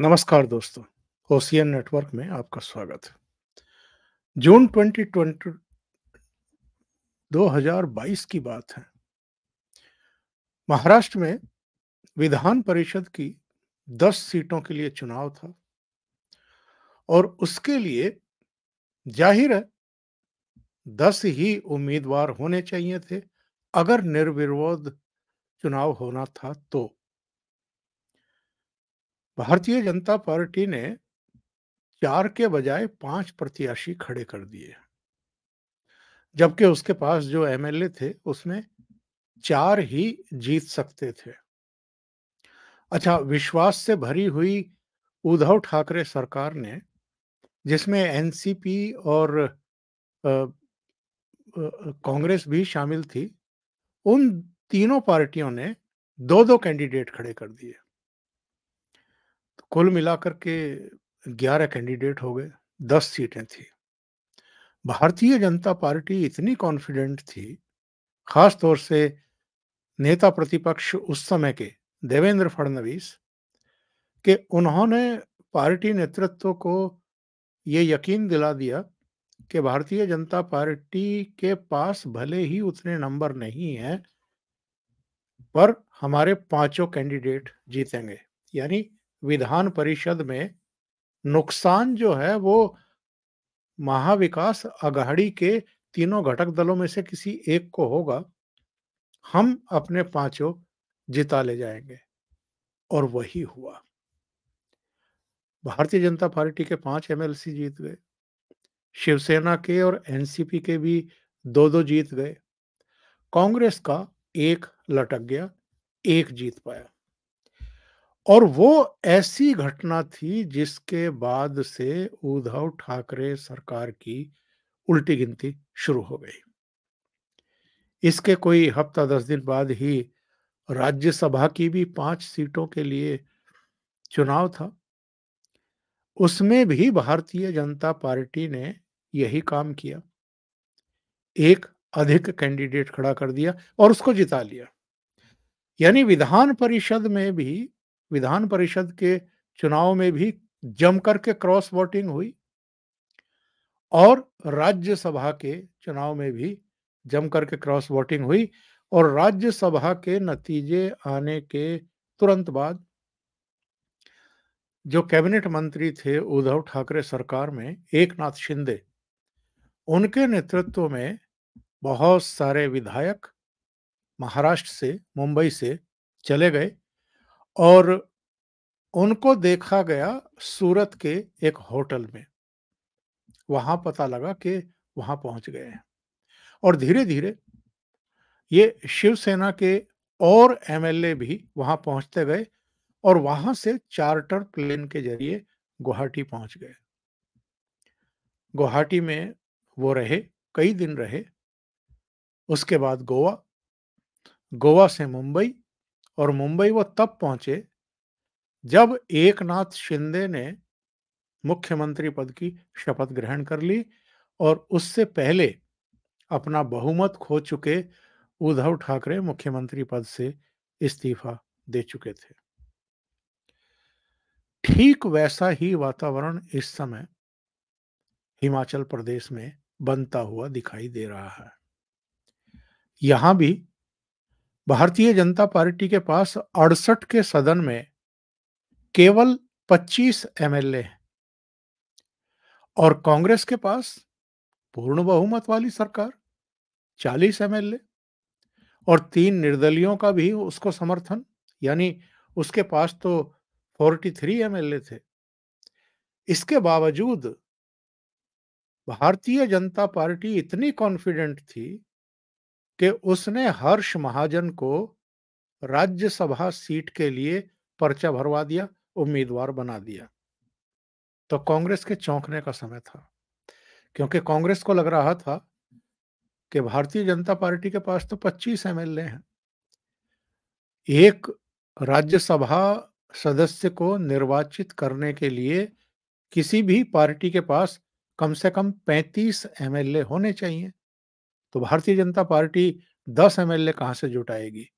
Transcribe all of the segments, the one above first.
नमस्कार दोस्तों ocean network में आपका स्वागत है जून 2020 2022 की बात है महाराष्ट्र में विधान परिषद की 10 सीटों के लिए चुनाव था और उसके लिए जाहिर है दस ही उम्मीदवार होने चाहिए थे अगर निर्विरोध चुनाव होना था तो भारतीय जनता पार्टी ने चार के बजाय पांच प्रत्याशी खड़े कर दिए जबकि उसके पास जो एमएलए थे उसमें चार ही जीत सकते थे अच्छा विश्वास से भरी हुई उद्धव ठाकरे सरकार ने जिसमें एनसीपी और कांग्रेस भी शामिल थी उन तीनों पार्टियों ने दो दो कैंडिडेट खड़े कर दिए कुल मिलाकर के 11 कैंडिडेट हो गए 10 सीटें थी भारतीय जनता पार्टी इतनी कॉन्फिडेंट थी खास तौर से नेता प्रतिपक्ष उस समय के देवेंद्र फडणवीस कि उन्होंने पार्टी नेतृत्व को ये यकीन दिला दिया कि भारतीय जनता पार्टी के पास भले ही उतने नंबर नहीं हैं पर हमारे पांचों कैंडिडेट जीतेंगे यानी विधान परिषद में नुकसान जो है वो महाविकास आघाड़ी के तीनों घटक दलों में से किसी एक को होगा हम अपने पांचों जिता ले जाएंगे और वही हुआ भारतीय जनता पार्टी के पांच एमएलसी जीत गए शिवसेना के और एनसीपी के भी दो दो जीत गए कांग्रेस का एक लटक गया एक जीत पाया और वो ऐसी घटना थी जिसके बाद से उद्धव ठाकरे सरकार की उल्टी गिनती शुरू हो गई इसके कोई हफ्ता दस दिन बाद ही राज्यसभा की भी पांच सीटों के लिए चुनाव था उसमें भी भारतीय जनता पार्टी ने यही काम किया एक अधिक कैंडिडेट खड़ा कर दिया और उसको जिता लिया यानी विधान परिषद में भी विधान परिषद के चुनाव में भी जम करके क्रॉस वोटिंग हुई और राज्यसभा के चुनाव में भी जम करके क्रॉस वोटिंग हुई और राज्यसभा के नतीजे आने के तुरंत बाद जो कैबिनेट मंत्री थे उद्धव ठाकरे सरकार में एकनाथ शिंदे उनके नेतृत्व में बहुत सारे विधायक महाराष्ट्र से मुंबई से चले गए और उनको देखा गया सूरत के एक होटल में वहां पता लगा कि वहां पहुंच गए हैं और धीरे धीरे ये शिवसेना के और एमएलए भी वहां पहुंचते गए और वहां से चार्टर प्लेन के जरिए गुवाहाटी पहुंच गए गुवाहाटी में वो रहे कई दिन रहे उसके बाद गोवा गोवा से मुंबई और मुंबई वो तब पहुंचे जब एकनाथ शिंदे ने मुख्यमंत्री पद की शपथ ग्रहण कर ली और उससे पहले अपना बहुमत खो चुके उद्धव ठाकरे मुख्यमंत्री पद से इस्तीफा दे चुके थे ठीक वैसा ही वातावरण इस समय हिमाचल प्रदेश में बनता हुआ दिखाई दे रहा है यहां भी भारतीय जनता पार्टी के पास अड़सठ के सदन में केवल 25 एमएलए हैं और कांग्रेस के पास पूर्ण बहुमत वाली सरकार 40 एमएलए और तीन निर्दलियों का भी उसको समर्थन यानी उसके पास तो 43 एमएलए थे इसके बावजूद भारतीय जनता पार्टी इतनी कॉन्फिडेंट थी कि उसने हर्ष महाजन को राज्यसभा सीट के लिए पर्चा भरवा दिया उम्मीदवार बना दिया तो कांग्रेस के चौंकने का समय था क्योंकि कांग्रेस को लग रहा था कि भारतीय जनता पार्टी के पास तो 25 एम हैं एक राज्यसभा सदस्य को निर्वाचित करने के लिए किसी भी पार्टी के पास कम से कम 35 एमएलए होने चाहिए तो भारतीय जनता पार्टी दस एम एल कहां से जुटाएगी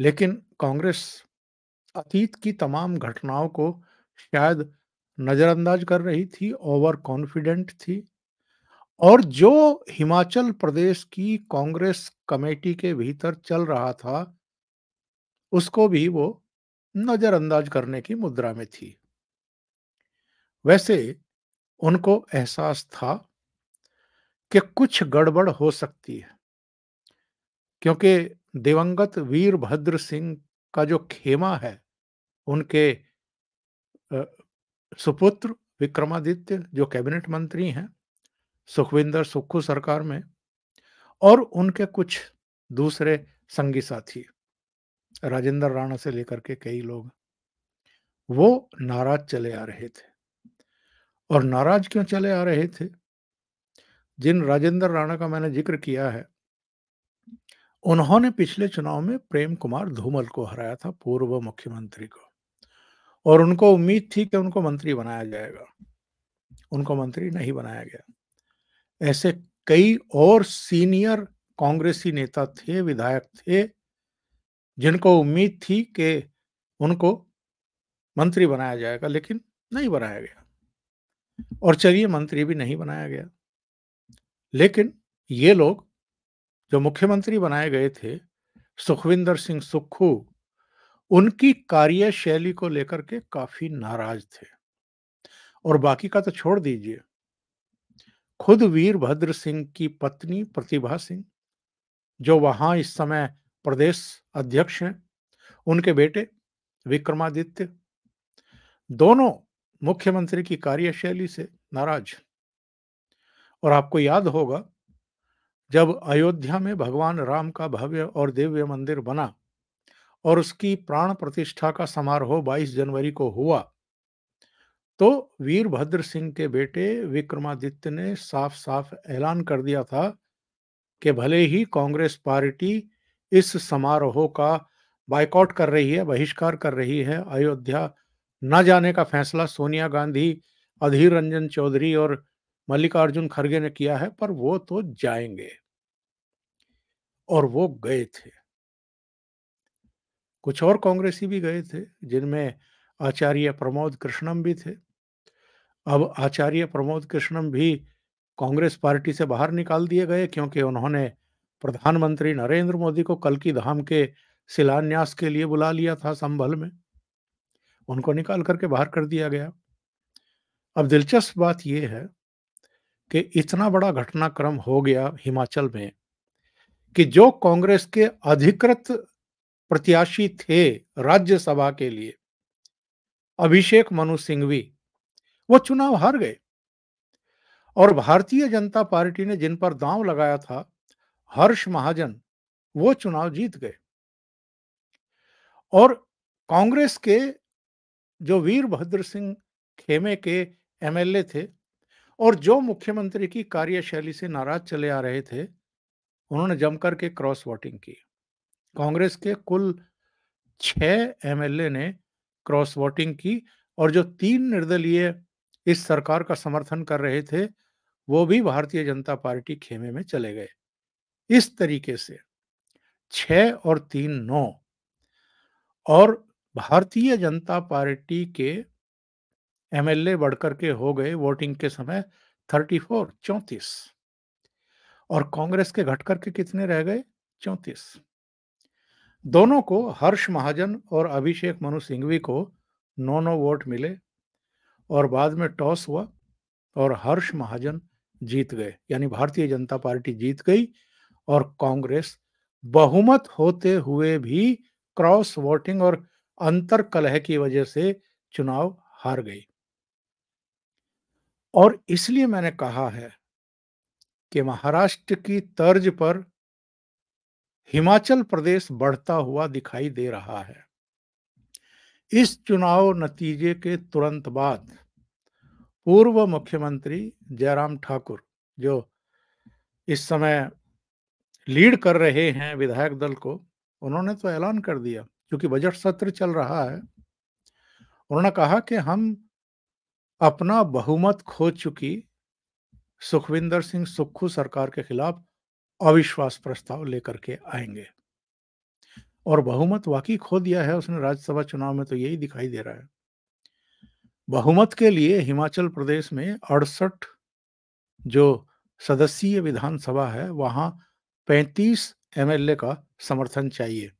लेकिन कांग्रेस अतीत की तमाम घटनाओं को शायद नजरअंदाज कर रही थी ओवर कॉन्फिडेंट थी और जो हिमाचल प्रदेश की कांग्रेस कमेटी के भीतर चल रहा था उसको भी वो नजरअंदाज करने की मुद्रा में थी वैसे उनको एहसास था कि कुछ गड़बड़ हो सकती है क्योंकि दिवंगत वीरभद्र सिंह का जो खेमा है उनके सुपुत्र विक्रमादित्य जो कैबिनेट मंत्री हैं सुखविंदर सुक्खू सरकार में और उनके कुछ दूसरे संगी साथी राजेंद्र राणा से लेकर के कई लोग वो नाराज चले आ रहे थे और नाराज क्यों चले आ रहे थे जिन राजेंद्र राणा का मैंने जिक्र किया है उन्होंने पिछले चुनाव में प्रेम कुमार धूमल को हराया था पूर्व मुख्यमंत्री को और उनको उम्मीद थी कि उनको मंत्री बनाया जाएगा उनको मंत्री नहीं बनाया गया ऐसे कई और सीनियर कांग्रेसी नेता थे विधायक थे जिनको उम्मीद थी कि उनको मंत्री बनाया जाएगा लेकिन नहीं बनाया गया और चलिए मंत्री भी नहीं बनाया गया लेकिन ये लोग जो मुख्यमंत्री बनाए गए थे सुखविंदर सिंह सुक्खू उनकी कार्यशैली को लेकर के काफी नाराज थे और बाकी का तो छोड़ दीजिए खुद वीरभद्र सिंह की पत्नी प्रतिभा सिंह जो वहां इस समय प्रदेश अध्यक्ष हैं उनके बेटे विक्रमादित्य दोनों मुख्यमंत्री की कार्यशैली से नाराज और आपको याद होगा जब अयोध्या में भगवान राम का भव्य और दिव्य मंदिर बना और उसकी प्राण प्रतिष्ठा का समारोह 22 जनवरी को हुआ तो वीरभद्र सिंह के बेटे विक्रमादित्य ने साफ साफ ऐलान कर दिया था कि भले ही कांग्रेस पार्टी इस समारोह का बाइकआउट कर रही है बहिष्कार कर रही है अयोध्या न जाने का फैसला सोनिया गांधी अधीर रंजन चौधरी और मल्लिकार्जुन खड़गे ने किया है पर वो तो जाएंगे और वो गए थे कुछ और कांग्रेसी भी गए थे जिनमें आचार्य प्रमोद कृष्णम भी थे अब आचार्य प्रमोद कृष्णम भी कांग्रेस पार्टी से बाहर निकाल दिए गए क्योंकि उन्होंने प्रधानमंत्री नरेंद्र मोदी को कल की धाम के शिलान्यास के लिए बुला लिया था संभल में उनको निकाल करके बाहर कर दिया गया अब दिलचस्प बात यह है कि इतना बड़ा घटनाक्रम हो गया हिमाचल में कि जो कांग्रेस के अधिकृत प्रत्याशी थे राज्यसभा के लिए अभिषेक मनु सिंघवी वो चुनाव हार गए और भारतीय जनता पार्टी ने जिन पर दांव लगाया था हर्ष महाजन वो चुनाव जीत गए और कांग्रेस के जो वीरभद्र सिंह खेमे के एमएलए थे और जो मुख्यमंत्री की कार्यशैली से नाराज चले आ रहे थे उन्होंने जमकर के क्रॉस वोटिंग की कांग्रेस के कुल छह एमएलए ने क्रॉस वोटिंग की और जो तीन निर्दलीय इस सरकार का समर्थन कर रहे थे वो भी भारतीय जनता पार्टी खेमे में चले गए इस तरीके से छ और तीन नौ और भारतीय जनता पार्टी के एमएलए बढ़कर के हो गए वोटिंग के समय 34, चौतीस और कांग्रेस के घटकर के कितने रह गए चौतीस दोनों को हर्ष महाजन और अभिषेक मनु सिंघवी को नौ नौ वोट मिले और बाद में टॉस हुआ और हर्ष महाजन जीत गए यानी भारतीय जनता पार्टी जीत गई और कांग्रेस बहुमत होते हुए भी क्रॉस वोटिंग और अंतर कलह की वजह से चुनाव हार गई और इसलिए मैंने कहा है कि महाराष्ट्र की तर्ज पर हिमाचल प्रदेश बढ़ता हुआ दिखाई दे रहा है इस चुनाव नतीजे के तुरंत बाद पूर्व मुख्यमंत्री जयराम ठाकुर जो इस समय लीड कर रहे हैं विधायक दल को उन्होंने तो ऐलान कर दिया क्योंकि बजट सत्र चल रहा है उन्होंने कहा कि हम अपना बहुमत खो चुकी सुखविंदर सिंह सुक्खू सरकार के खिलाफ अविश्वास प्रस्ताव लेकर के आएंगे और बहुमत वाकई खो दिया है उसने राज्यसभा चुनाव में तो यही दिखाई दे रहा है बहुमत के लिए हिमाचल प्रदेश में अड़सठ जो सदस्यीय विधानसभा है वहां 35 एमएलए का समर्थन चाहिए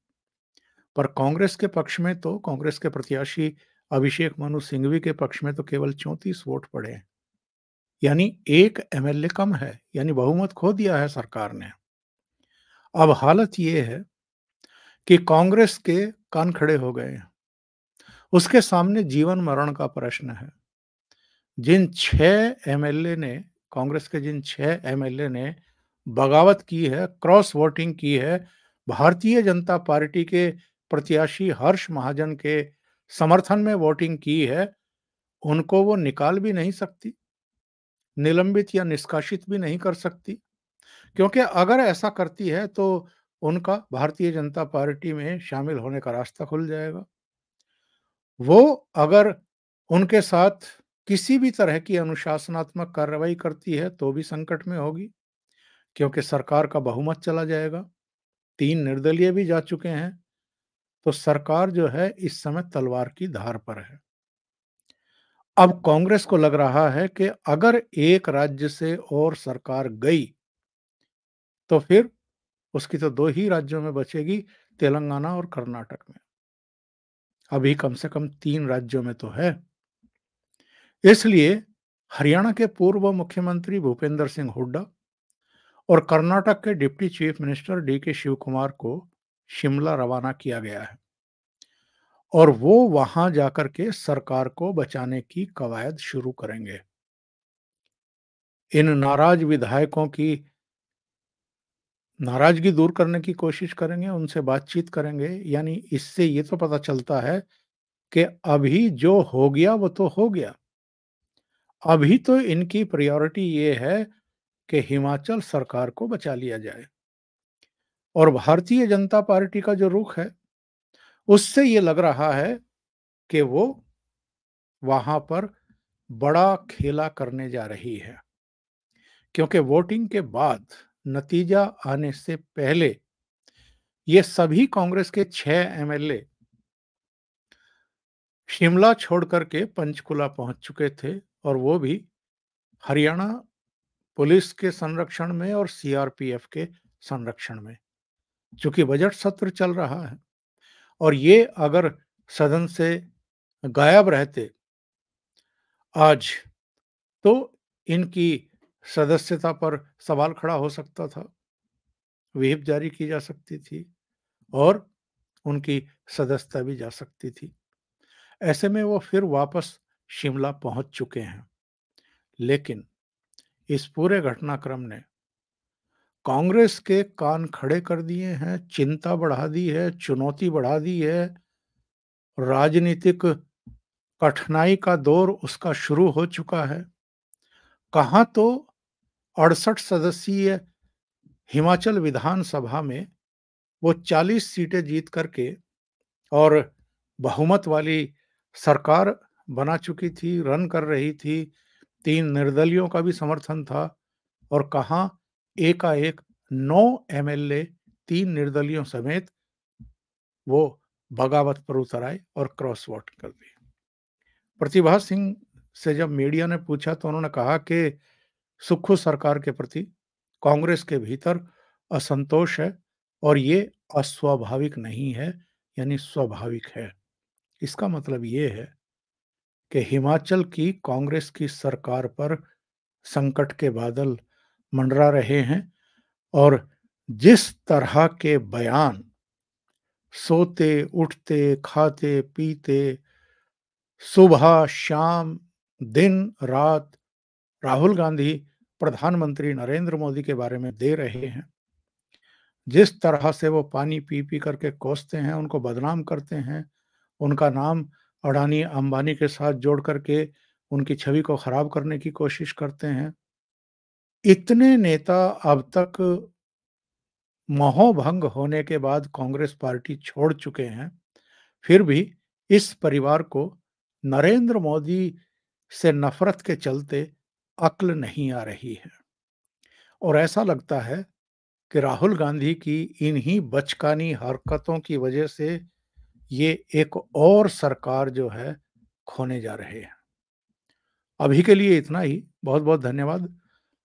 पर कांग्रेस के पक्ष में तो कांग्रेस के प्रत्याशी अभिषेक मनु सिंघवी के पक्ष में तो केवल चौंतीस वोट पड़े हैं यानी एक एमएलए कम है यानी बहुमत खो दिया है सरकार ने अब हालत यह है कि कांग्रेस के कान खड़े हो गए हैं उसके सामने जीवन मरण का प्रश्न है जिन छह एमएलए ने कांग्रेस के जिन छह एमएलए ने बगावत की है क्रॉस वोटिंग की है भारतीय जनता पार्टी के प्रत्याशी हर्ष महाजन के समर्थन में वोटिंग की है उनको वो निकाल भी नहीं सकती निलंबित या निष्कासित भी नहीं कर सकती क्योंकि अगर ऐसा करती है तो उनका भारतीय जनता पार्टी में शामिल होने का रास्ता खुल जाएगा वो अगर उनके साथ किसी भी तरह की अनुशासनात्मक कार्रवाई करती है तो भी संकट में होगी क्योंकि सरकार का बहुमत चला जाएगा तीन निर्दलीय भी जा चुके हैं तो सरकार जो है इस समय तलवार की धार पर है अब कांग्रेस को लग रहा है कि अगर एक राज्य से और सरकार गई तो फिर उसकी तो दो ही राज्यों में बचेगी तेलंगाना और कर्नाटक में अभी कम से कम तीन राज्यों में तो है इसलिए हरियाणा के पूर्व मुख्यमंत्री भूपेंद्र सिंह हुड्डा और कर्नाटक के डिप्टी चीफ मिनिस्टर डी के शिव कुमार को शिमला रवाना किया गया है और वो वहां जाकर के सरकार को बचाने की कवायद शुरू करेंगे इन नाराज विधायकों की नाराजगी दूर करने की कोशिश करेंगे उनसे बातचीत करेंगे यानी इससे ये तो पता चलता है कि अभी जो हो गया वो तो हो गया अभी तो इनकी प्रायोरिटी ये है कि हिमाचल सरकार को बचा लिया जाए और भारतीय जनता पार्टी का जो रुख है उससे ये लग रहा है कि वो वहां पर बड़ा खेला करने जा रही है क्योंकि वोटिंग के बाद नतीजा आने से पहले ये सभी कांग्रेस के छह एमएलए शिमला छोड़ करके पंचकुला पहुंच चुके थे और वो भी हरियाणा पुलिस के संरक्षण में और सीआरपीएफ के संरक्षण में चूंकि बजट सत्र चल रहा है और ये अगर सदन से गायब रहते आज तो इनकी सदस्यता पर सवाल खड़ा हो सकता था विहिप जारी की जा सकती थी और उनकी सदस्यता भी जा सकती थी ऐसे में वो फिर वापस शिमला पहुंच चुके हैं लेकिन इस पूरे घटनाक्रम ने कांग्रेस के कान खड़े कर दिए हैं चिंता बढ़ा दी है चुनौती बढ़ा दी है राजनीतिक कठिनाई का दौर उसका शुरू हो चुका है कहाँ तो अड़सठ सदस्यीय हिमाचल विधानसभा में वो 40 सीटें जीत करके और बहुमत वाली सरकार बना चुकी थी रन कर रही थी तीन निर्दलियों का भी समर्थन था और कहाँ एकाएक नौ एमएलए तीन निर्दलियों समेत वो बगावत पर उतर आए और क्रॉस वोट कर दिए प्रतिभा सिंह से जब मीडिया ने पूछा तो उन्होंने कहा कि सुखू सरकार के प्रति कांग्रेस के भीतर असंतोष है और ये अस्वाभाविक नहीं है यानी स्वाभाविक है इसका मतलब ये है कि हिमाचल की कांग्रेस की सरकार पर संकट के बादल मंडरा रहे हैं और जिस तरह के बयान सोते उठते खाते पीते सुबह शाम दिन रात राहुल गांधी प्रधानमंत्री नरेंद्र मोदी के बारे में दे रहे हैं जिस तरह से वो पानी पी पी करके कोसते हैं उनको बदनाम करते हैं उनका नाम अडानी अंबानी के साथ जोड़ करके उनकी छवि को खराब करने की कोशिश करते हैं इतने नेता अब तक मोहभंग होने के बाद कांग्रेस पार्टी छोड़ चुके हैं फिर भी इस परिवार को नरेंद्र मोदी से नफरत के चलते अक्ल नहीं आ रही है और ऐसा लगता है कि राहुल गांधी की इन्हीं बचकानी हरकतों की वजह से ये एक और सरकार जो है खोने जा रहे हैं अभी के लिए इतना ही बहुत बहुत धन्यवाद